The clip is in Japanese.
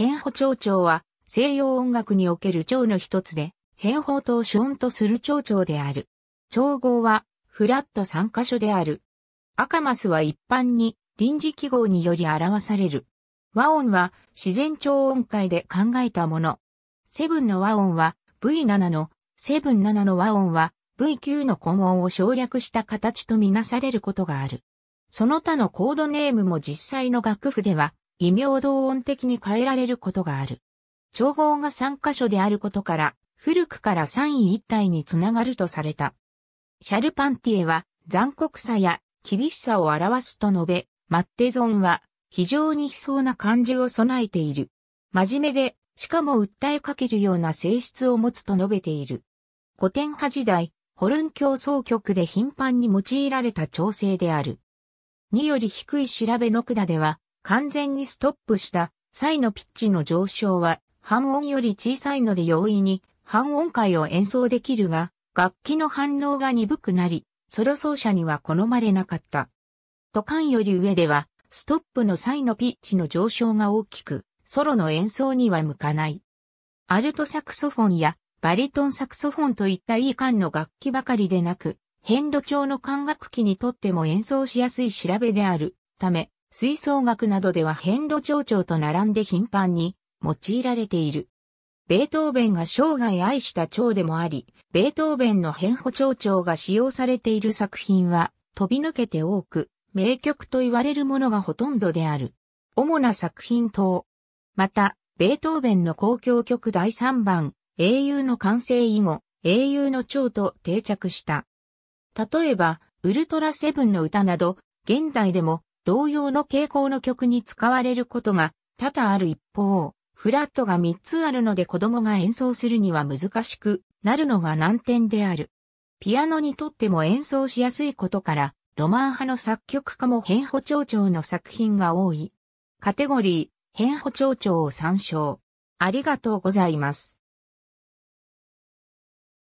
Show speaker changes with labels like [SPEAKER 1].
[SPEAKER 1] 変法蝶々は西洋音楽における蝶の一つで、変法と主音とする蝶々である。調合はフラット3箇所である。アカマスは一般に臨時記号により表される。和音は自然超音階で考えたもの。セブンの和音は V7 の、セブン7の和音は V9 の根音を省略した形とみなされることがある。その他のコードネームも実際の楽譜では異名同音的に変えられることがある。調合が3箇所であることから、古くから三位一体につながるとされた。シャルパンティエは残酷さや厳しさを表すと述べ、マッテゾンは非常に悲壮な感じを備えている。真面目で、しかも訴えかけるような性質を持つと述べている。古典派時代、ホルン競争曲で頻繁に用いられた調整である。2より低い調べの管では、完全にストップした際のピッチの上昇は半音より小さいので容易に半音階を演奏できるが、楽器の反応が鈍くなり、ソロ奏者には好まれなかった。と感より上では、ストップの際のピッチの上昇が大きく、ソロの演奏には向かない。アルトサクソフォンやバリトンサクソフォンといったいい感の楽器ばかりでなく、変度調の管楽器にとっても演奏しやすい調べであるため、吹奏楽などでは変路蝶々と並んで頻繁に用いられている。ベートーベンが生涯愛した蝶でもあり、ベートーベンの変歩蝶々が使用されている作品は飛び抜けて多く、名曲と言われるものがほとんどである。主な作品等。また、ベートーベンの公共曲第3番、英雄の完成以後、英雄の蝶と定着した。例えば、ウルトラセブンの歌など、現代でも同様の傾向の曲に使われることが多々ある一方、フラットが3つあるので子供が演奏するには難しくなるのが難点である。ピアノにとっても演奏しやすいことから、ロマン派の作曲家も変歩蝶調の作品が多い。カテゴリー、変歩長調を参照。ありがとうございます。